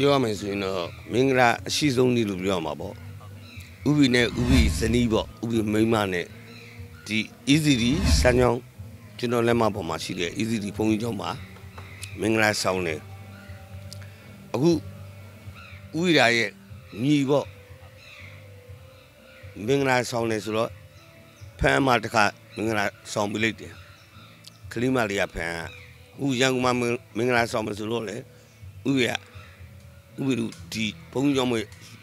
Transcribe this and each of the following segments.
ပြောရမယ်ဆိုရင်တော့မင်္ဂလာအရှိဆုံးနေ့လို့ပြောရမှာပေါ့ဥပီနဲ့ဥပီဇနီးပေါ့ဥပီမိန်းမနဲ့ဒီ ECD စံချောင်းကျွန်တော်လက်မပေါ်မှာရှိတဲ့ ECD ဘုံကြီးကျောင်းမှာမင်္ဂလာဆောင်တယ်အခုဥပီရာရဲ့ညီပေါ့မင်္ဂလာဆောင်တယ်ဆိုတော့ဖမ်းမှာတခါမင်္ဂလာဆောင်ပြလိုက်တယ်ကလေးမလေးကဖမ်းအခုရန်ကုန်မှာမင်္ဂလာဆောင်မဆိုတော့လေဥပီရာဥပဒုဒီဘုန်းကြီးကျောင်းမ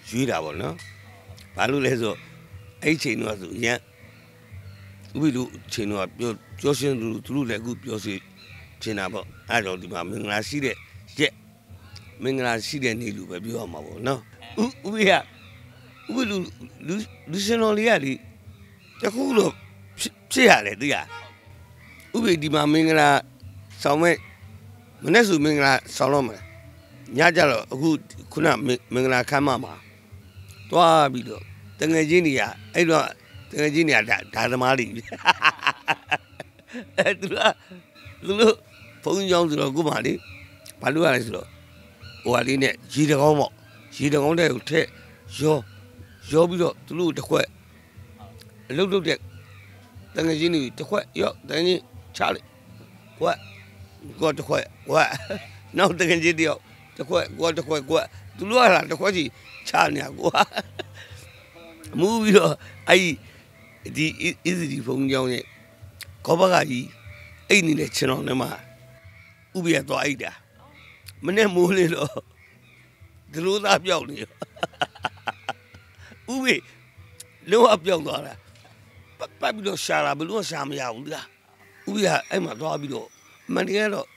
ရွေးတာပေါ့နော်ဘာလို့လဲဆိုအဲ့ချိန်တော့ဆိုရန်ဥပဒုချိန်တော့ပြောပြောရှင်းသူသူတို့လည်းအခုပြောစီရှင်းတာပေါ့အဲ့တော့ဒီမှာမင်္ဂလာရှိတဲ့ရက်မင်္ဂလာရှိတဲ့နေ့လို့ပဲပြောရမှာပေါ့နော်ဥပဒုဥပလူလူလူရှင်တော်လေးကလေတခုလို့ဖြစ်ရတယ်သိရဥပဒီမှာမင်္ဂလာဆောင်မဲ့မနေ့စုမင်္ဂလာဆောင်တော့မယ်ညကြတော့အခုခုနမင်္ဂလာခမ်းမမှာသွားပြီးတော့တငယ်ချင်းတွေကအဲ့တော့တငယ်ချင်းတွေကဒါသမားတွေအဲ့သူကသူတို့ဘုန်းကြီးကျောင်းဆိုတော့ခုမှလေဘာလို့ရလဲဆိုတော့ဟိုဟာလေးနဲ့ရေတကောင်းပေါ့ရေတကောင်းတဲ့ကိုထက်ရောရောပြီးတော့သူတို့တစ်ခွက်အလုတ်လုတ်တဲ့တငယ်ချင်းတွေတစ်ခွက်ရော့တငယ်ချင်းချလိုက်ကွက်ကွက်တစ်ခွက်ကွက်နောက်တငယ်ချင်းတယောက်တစ်ခွက်ကိုကတစ်ခွက်ကိုကသူတို့ကလာတစ်ခွက်စီချနေရကိုကမူပြီးတော့အဲ့ဒီအစ်စီဖုန်းကြောင်းရဲ့ကောဘကကြီးအဲ့နေလေခြေတော်ထဲမှာဥပရသွားအိတ်တာမနဲ့မိုးလေတော့ဒလိုသားပြောက်နေရောဥပလုံးဝပြောက်သွားတာပတ်ပြီးတော့ရှာတာဘလို့ရှာမရဘူးလားဥပရအဲ့မှာသွားပြီးတော့မန်တကယ်တော့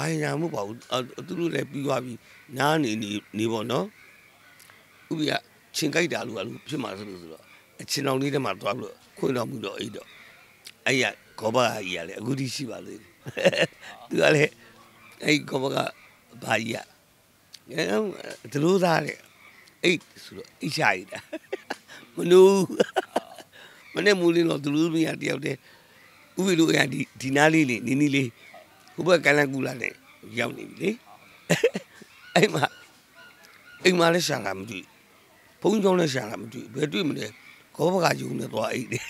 ဘာညာမှုပါဘူးသူတို့လည်းပြီးသွားပြီနားနေနေနေပေါ့နော်ဥပ္ပယချင်းကြိုက်တာလို့ကလို့ဖြစ်မှာဆိုလို့ဆိုတော့အချင်းတော်လေးတည်းမှာသွားပြီးတော့ခွင့်တော်မူတော့အဲ့တော့အဲ့ရဂောဘကကြီးကလည်းအခုထိရှိပါသေးတယ်သူကလည်းအဲ့ဂောဘကဘာကြီးကအဲဒလိုသားတဲ့အိတ်ဆိုတော့အိရှာရတာမနူမနဲ့မူလင်းတော့ဒလိုမီယာတယောက်တည်းဥပ္ပလူအရာဒီဒီနားလေးနေနီးနီးလေးဟိုဘက်ကလန်ကူလာနဲ့ရောက်နေပြီလေအဲ့မှာအိမ်မှာလည်းရှာတာမတွေ့ဘုန်းကြီးကျောင်းလည်းရှာတာမတွေ့ဘယ်တွေ့မလဲခေါဘကယူနဲ့သွားအိတ်တယ်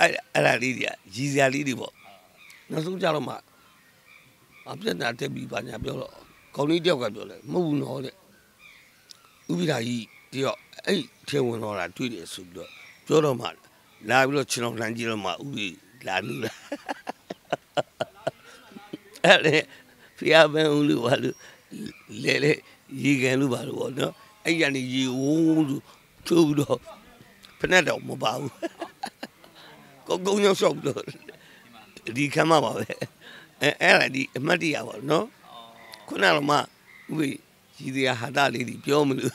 အဲ့အဲ့ဒါလေးတွေကရည်စရာလေးတွေပေါ့နောက်ဆုံးကြတော့မှအပြည့်နာတက်ပြီးပါညာပြောတော့ခေါင်းလေးတယောက်ကပြောလဲမဟုတ်ဘူးနော်တဲ့ဥပိဒါကြီးတယောက်အဲ့ထဲဝင်တော့လာတွေ့တယ်ဆိုပြီးတော့ပြောတော့မှလာပြီးတော့ခြေတော်လှမ်းကြည့်တော့မှဥပိလာနူးလာအဲ့လေဖျားပန်းဦးလို့ဘာလို့လဲလေရေကန်လို့ဘာလို့ပေါ့နော်အဲ့ရနေရေဝုန်းလို့ထိုးပြီးတော့ဖက်နဲ့တော့မပါဘူးကောကုန်းရောက်ဆောက်လို့ဒီခမ်းမပါပဲအဲအဲ့ဒါဒီအမတ်တရားပါနော်ခုနကမှဥပ္ပေရည်ရဟာတာလေးဒီပြောမလို့